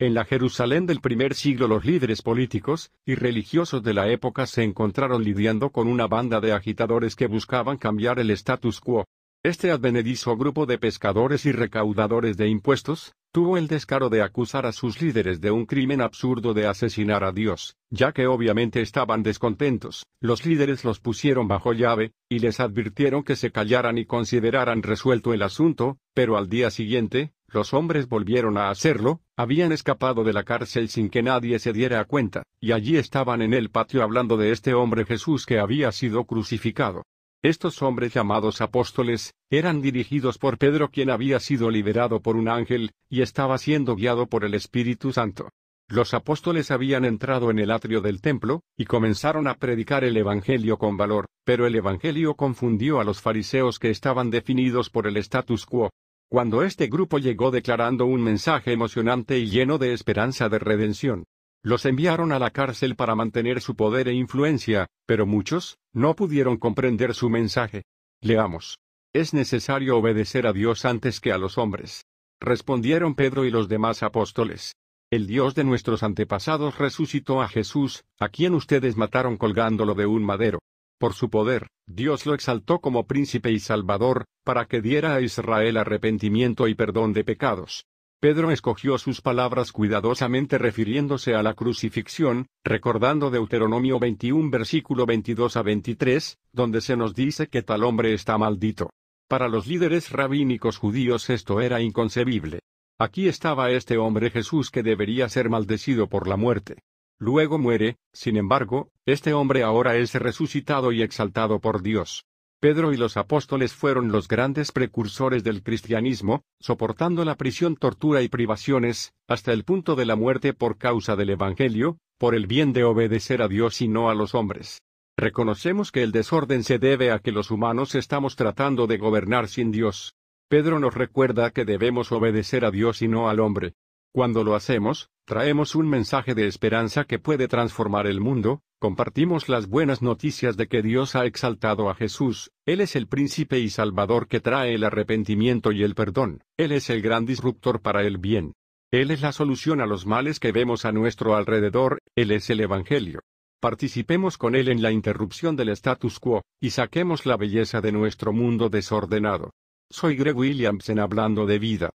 En la Jerusalén del primer siglo los líderes políticos y religiosos de la época se encontraron lidiando con una banda de agitadores que buscaban cambiar el status quo. Este advenedizo grupo de pescadores y recaudadores de impuestos, tuvo el descaro de acusar a sus líderes de un crimen absurdo de asesinar a Dios, ya que obviamente estaban descontentos. Los líderes los pusieron bajo llave, y les advirtieron que se callaran y consideraran resuelto el asunto, pero al día siguiente, los hombres volvieron a hacerlo, habían escapado de la cárcel sin que nadie se diera cuenta, y allí estaban en el patio hablando de este hombre Jesús que había sido crucificado. Estos hombres llamados apóstoles, eran dirigidos por Pedro quien había sido liberado por un ángel, y estaba siendo guiado por el Espíritu Santo. Los apóstoles habían entrado en el atrio del templo, y comenzaron a predicar el Evangelio con valor, pero el Evangelio confundió a los fariseos que estaban definidos por el status quo, cuando este grupo llegó declarando un mensaje emocionante y lleno de esperanza de redención, los enviaron a la cárcel para mantener su poder e influencia, pero muchos, no pudieron comprender su mensaje. Leamos. Es necesario obedecer a Dios antes que a los hombres. Respondieron Pedro y los demás apóstoles. El Dios de nuestros antepasados resucitó a Jesús, a quien ustedes mataron colgándolo de un madero. Por su poder, Dios lo exaltó como príncipe y salvador, para que diera a Israel arrepentimiento y perdón de pecados. Pedro escogió sus palabras cuidadosamente refiriéndose a la crucifixión, recordando Deuteronomio 21 versículo 22 a 23, donde se nos dice que tal hombre está maldito. Para los líderes rabínicos judíos esto era inconcebible. Aquí estaba este hombre Jesús que debería ser maldecido por la muerte. Luego muere, sin embargo, este hombre ahora es resucitado y exaltado por Dios. Pedro y los apóstoles fueron los grandes precursores del cristianismo, soportando la prisión, tortura y privaciones, hasta el punto de la muerte por causa del Evangelio, por el bien de obedecer a Dios y no a los hombres. Reconocemos que el desorden se debe a que los humanos estamos tratando de gobernar sin Dios. Pedro nos recuerda que debemos obedecer a Dios y no al hombre. Cuando lo hacemos, Traemos un mensaje de esperanza que puede transformar el mundo, compartimos las buenas noticias de que Dios ha exaltado a Jesús, Él es el príncipe y salvador que trae el arrepentimiento y el perdón, Él es el gran disruptor para el bien. Él es la solución a los males que vemos a nuestro alrededor, Él es el Evangelio. Participemos con Él en la interrupción del status quo, y saquemos la belleza de nuestro mundo desordenado. Soy Greg en hablando de vida.